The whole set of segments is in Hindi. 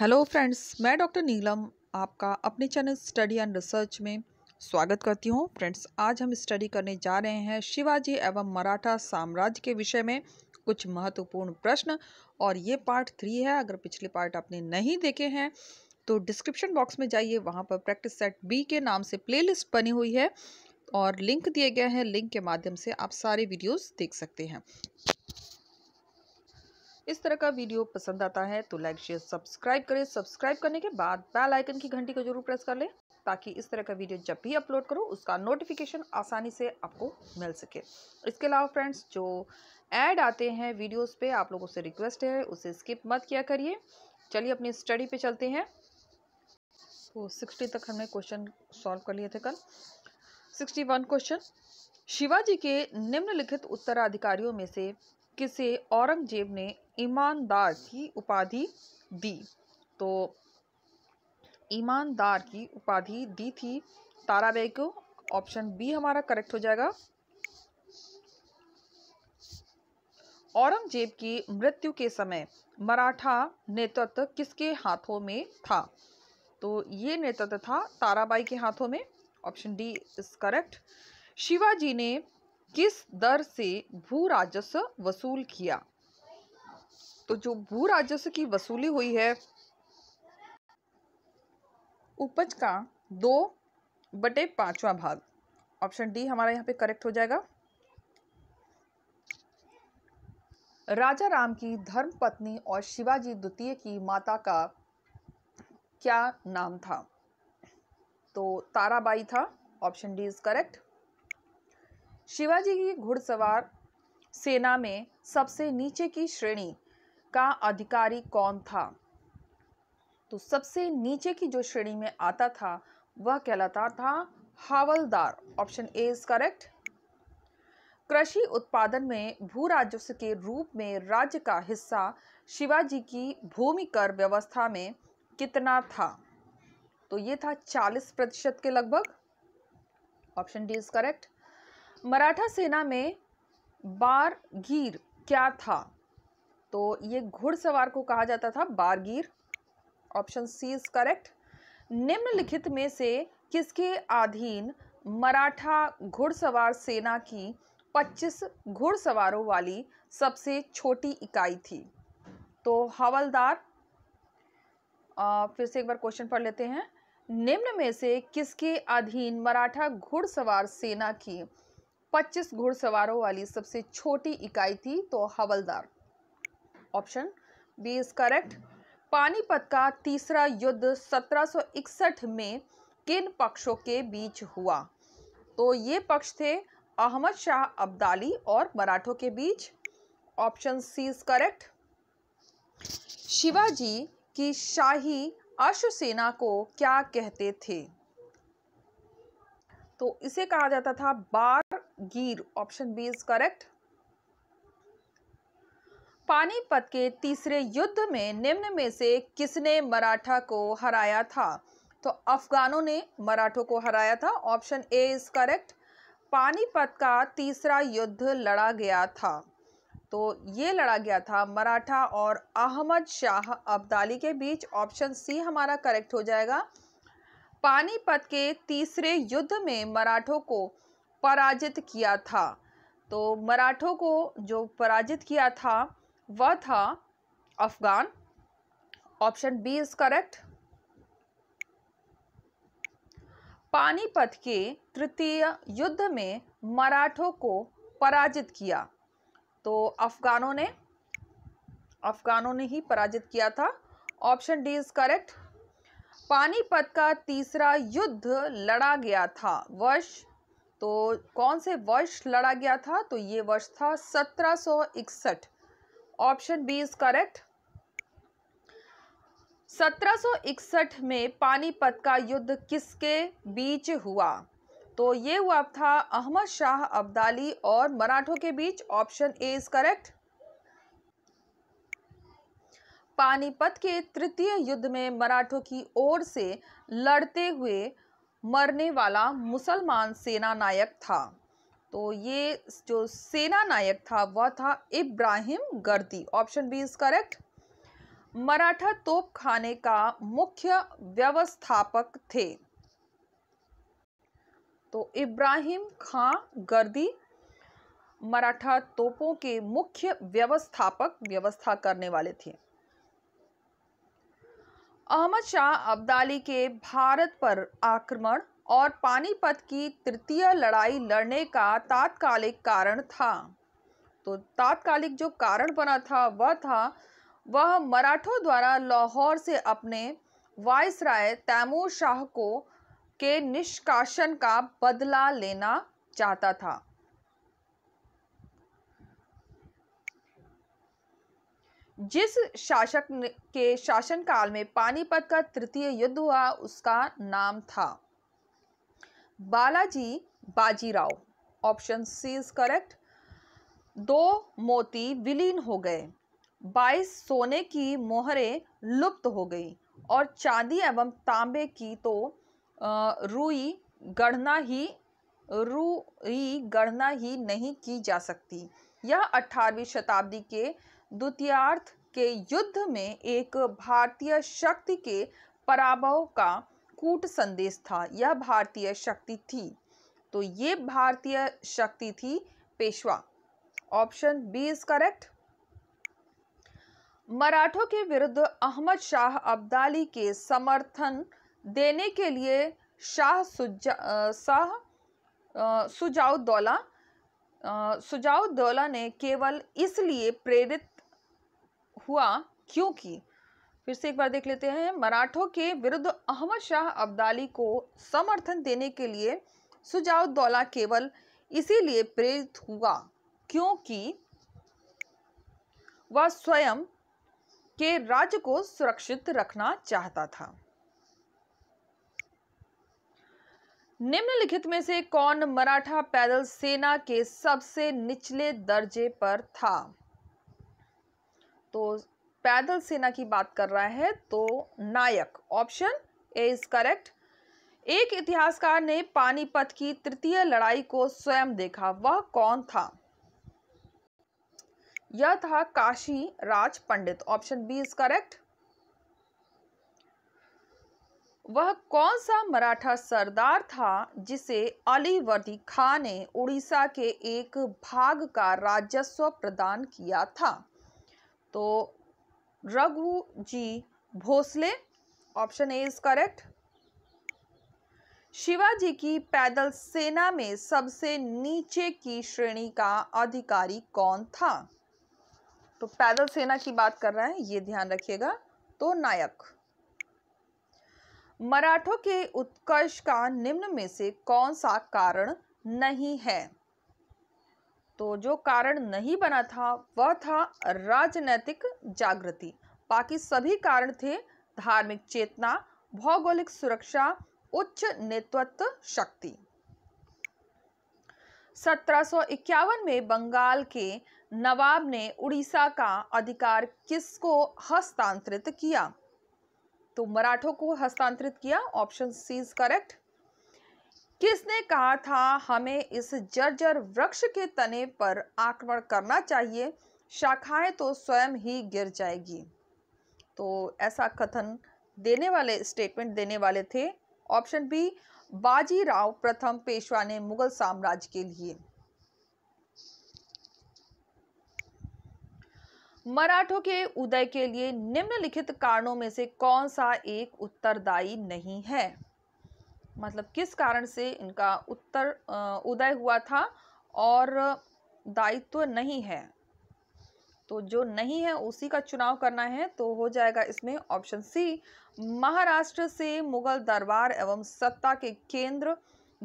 हेलो फ्रेंड्स मैं डॉक्टर नीलम आपका अपने चैनल स्टडी एंड रिसर्च में स्वागत करती हूँ फ्रेंड्स आज हम स्टडी करने जा रहे हैं शिवाजी एवं मराठा साम्राज्य के विषय में कुछ महत्वपूर्ण प्रश्न और ये पार्ट थ्री है अगर पिछले पार्ट आपने नहीं देखे हैं तो डिस्क्रिप्शन बॉक्स में जाइए वहाँ पर प्रैक्टिस सेट बी के नाम से प्ले बनी हुई है और लिंक दिए गए हैं लिंक के माध्यम से आप सारे वीडियोज़ देख सकते हैं इस तरह का वीडियो पसंद आता है तो लाइक शेयर सब्सक्राइब करें सब्सक्राइब करने के बाद बेल आइकन की घंटी को जरूर प्रेस कर लें ताकि इस तरह का वीडियो जब भी अपलोड करो उसका नोटिफिकेशन आसानी से आपको मिल सके इसके अलावा फ्रेंड्स जो ऐड आते हैं वीडियोस पे आप लोगों से रिक्वेस्ट है उसे स्किप मत किया करिए चलिए अपनी स्टडी पे चलते हैं तो सिक्सटी तक हमने क्वेश्चन सॉल्व कर लिए थे कल सिक्सटी वन क्वेश्चन शिवाजी के निम्नलिखित उत्तराधिकारियों में से किसे औरंगजेब ने ईमानदार की उपाधि दी तो ईमानदार की उपाधि दी थी ताराबे को ऑप्शन बी हमारा करेक्ट हो जाएगा औरंगजेब की मृत्यु के समय मराठा नेतृत्व किसके हाथों में था तो ये नेतृत्व था ताराबाई के हाथों में option D is correct Shivaji ने किस दर से भू राजस्व वसूल किया तो जो भू राजस्व की वसूली हुई है उपज का दो बटे पांचवा भाग ऑप्शन डी हमारा यहाँ पे करेक्ट हो जाएगा राजा राम की धर्म पत्नी और शिवाजी द्वितीय की माता का क्या नाम था तो ताराबाई था option D is correct Shivaji की घुड़सवार सेना में सबसे नीचे की श्रेणी का अधिकारी कौन था तो सबसे नीचे की जो श्रेणी में आता था वह कहलाता था हवलदार ऑप्शन ए इज करेक्ट कृषि उत्पादन में भू राजस्व के रूप में राज्य का हिस्सा शिवाजी की भूमि कर व्यवस्था में कितना था तो ये था 40 प्रतिशत के लगभग option D is correct Maratha सेना में बारगीर क्या था तो ये घुड़सवार को कहा जाता था बारगीर ऑप्शन सी इज करेक्ट निम्नलिखित में से किसके अधीन मराठा घुड़सवार सेना की 25 घुड़सवारों वाली सबसे छोटी इकाई थी तो हवलदार फिर से एक बार क्वेश्चन पढ़ लेते हैं निम्न में से किसके अधीन मराठा घुड़सवार सेना की 25 घुड़सवारों वाली सबसे छोटी इकाई थी तो हवलदार option B is correct Panipat का तीसरा युद्ध 1761 में किन पक्षों के बीच हुआ तो ये पक्ष थे अहमद शाह अब्दाली और मराठों के बीच option C is correct Shivaji की शाही अश्वसेना को क्या कहते थे तो इसे कहा जाता था गिर option B is correct Panipat के तीसरे युद्ध में निम्न में से किसने मराठा को हराया था तो अफगानों ने मराठों को हराया था option A is correct Panipat का तीसरा युद्ध लड़ा गया था तो ये लड़ा गया था मराठा और अहमद शाह अब्दाली के बीच ऑप्शन सी हमारा करेक्ट हो जाएगा पानीपत के तीसरे युद्ध में मराठों को पराजित किया था तो मराठों को जो पराजित किया था वह था Afghan option B is correct Panipat के तृतीय युद्ध में मराठों को पराजित किया तो अफगानों ने अफगानों ने ही पराजित किया था option D is correct Panipat का तीसरा युद्ध लड़ा गया था वर्ष तो कौन से वर्ष लड़ा गया था तो ये वर्ष था सत्रह सौ इकसठ ऑप्शन बी इज करेक्ट 1761 में पानीपत का युद्ध किसके बीच हुआ तो ये हुआ था अहमद शाह अब्दाली और मराठों के बीच option A is correct Panipat के तृतीय युद्ध में मराठों की ओर से लड़ते हुए मरने वाला मुसलमान सेना नायक था तो ये जो सेना नायक था वह था Ibrahim Gardi option B is correct Maratha तोप खाने का मुख्य व्यवस्थापक थे तो इब्राहिम खां गर्दी मराठा तोपों के मुख्य व्यवस्थापक व्यवस्था करने वाले थे अहमद शाह अब्दाली के भारत पर आक्रमण और पानीपत की तृतीय लड़ाई लड़ने का तात्कालिक कारण था तो तात्कालिक जो कारण बना था वह था वह मराठों द्वारा लाहौर से अपने वायसराय तैमूर शाह को के निष्कासन का बदला लेना चाहता था जिस शासक के शासनकाल में पानीपत का तृतीय युद्ध हुआ उसका नाम था Balaji Bajirao option C is correct दो मोती विलीन हो गए बाईस सोने की मोहरें लुप्त हो गई और चांदी एवं तांबे की तो रुई गढ़ना ही रुई गढ़ना ही नहीं की जा सकती यह 18वीं शताब्दी के द्वितीयार्थ के युद्ध में एक भारतीय शक्ति के पराभव का कूट संदेश था यह भारतीय शक्ति थी तो ये भारतीय शक्ति थी Peshwa option B is correct मराठों के विरुद्ध अहमद शाह अब्दाली के समर्थन देने के लिए शाह शाह सुजाउद्दौला सुजाउद्दौला ने केवल इसलिए प्रेरित हुआ क्योंकि फिर से एक बार देख लेते हैं मराठों के विरुद्ध अहमद शाह अब्दाली को समर्थन देने के लिए सुजाउद्दौला केवल इसीलिए प्रेरित हुआ क्योंकि वह स्वयं के राज्य को सुरक्षित रखना चाहता था निम्नलिखित में से कौन मराठा पैदल सेना के सबसे निचले दर्जे पर था तो पैदल सेना की बात कर रहा है तो नायक ऑप्शन ए इज करेक्ट एक इतिहासकार ने पानीपत की तृतीय लड़ाई को स्वयं देखा वह कौन था यह था Kashi Raj Pandit option B is correct वह कौन सा मराठा सरदार था जिसे वर्दी खां ने उड़ीसा के एक भाग का राजस्व प्रदान किया था तो Raghu ji Bhosle option A is correct Shivaji की पैदल सेना में सबसे नीचे की श्रेणी का अधिकारी कौन था तो पैदल सेना की बात कर रहे हैं ये ध्यान रखिएगा तो नायक मराठों के उत्कर्ष का निम्न में से कौन सा कारण नहीं है तो जो कारण नहीं बना था वह था राजनैतिक जागृति बाकी सभी कारण थे धार्मिक चेतना भौगोलिक सुरक्षा उच्च नेतृत्व शक्ति 1751 में बंगाल के नवाब ने उड़ीसा का अधिकार किसको हस्तांतरित किया तो मराठों को हस्तांतरित किया ऑप्शन सी इज करेक्ट किसने कहा था हमें इस जर्जर वृक्ष के तने पर आक्रमण करना चाहिए शाखाएं तो स्वयं ही गिर जाएगी तो ऐसा कथन देने वाले स्टेटमेंट देने वाले थे ऑप्शन बी बाजीराव प्रथम पेशवा ने मुगल साम्राज्य के लिए मराठों के उदय के लिए निम्नलिखित कारणों में से कौन सा एक उत्तरदायी नहीं है मतलब किस कारण से इनका उत्तर उदय हुआ था और दायित्व नहीं है तो जो नहीं है उसी का चुनाव करना है तो हो जाएगा इसमें ऑप्शन सी महाराष्ट्र से मुगल दरबार एवं सत्ता के केंद्र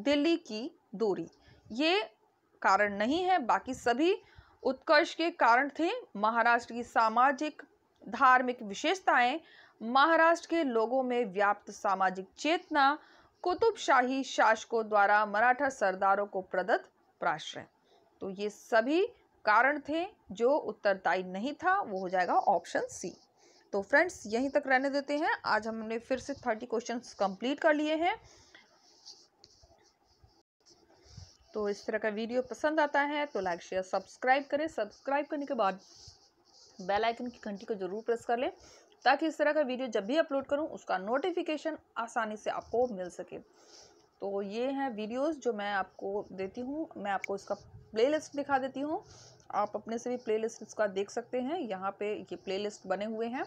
दिल्ली की दूरी ये कारण नहीं है बाकी सभी उत्कर्ष के कारण थे महाराष्ट्र की सामाजिक धार्मिक विशेषताएं महाराष्ट्र के लोगों में व्याप्त सामाजिक चेतना कुतुबशाही शासकों द्वारा मराठा सरदारों को प्रदत्त प्राश्रय तो ये सभी कारण थे जो उत्तरदायी नहीं था वो हो जाएगा ऑप्शन सी तो फ्रेंड्स यहीं तक रहने देते हैं आज हमने फिर से थर्टी क्वेश्चन कंप्लीट कर लिए हैं तो इस तरह का वीडियो पसंद आता है तो लाइक शेयर सब्सक्राइब करें सब्सक्राइब करने के बाद बेल आइकन की घंटी को जरूर प्रेस कर लें ताकि इस तरह का वीडियो जब भी अपलोड करूँ उसका नोटिफिकेशन आसानी से आपको मिल सके तो ये हैं वीडियोस जो मैं आपको देती हूँ मैं आपको इसका प्लेलिस्ट दिखा देती हूँ आप अपने से भी प्लेलिस्ट इसका देख सकते हैं यहाँ पे ये प्लेलिस्ट बने हुए हैं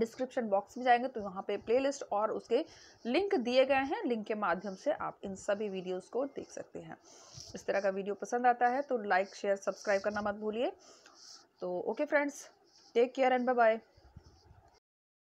डिस्क्रिप्शन बॉक्स में जाएंगे तो यहाँ पे प्लेलिस्ट और उसके लिंक दिए गए हैं लिंक के माध्यम से आप इन सभी वीडियोस को देख सकते हैं इस तरह का वीडियो पसंद आता है तो लाइक शेयर सब्सक्राइब करना मत भूलिए तो okay friends take care and bye bye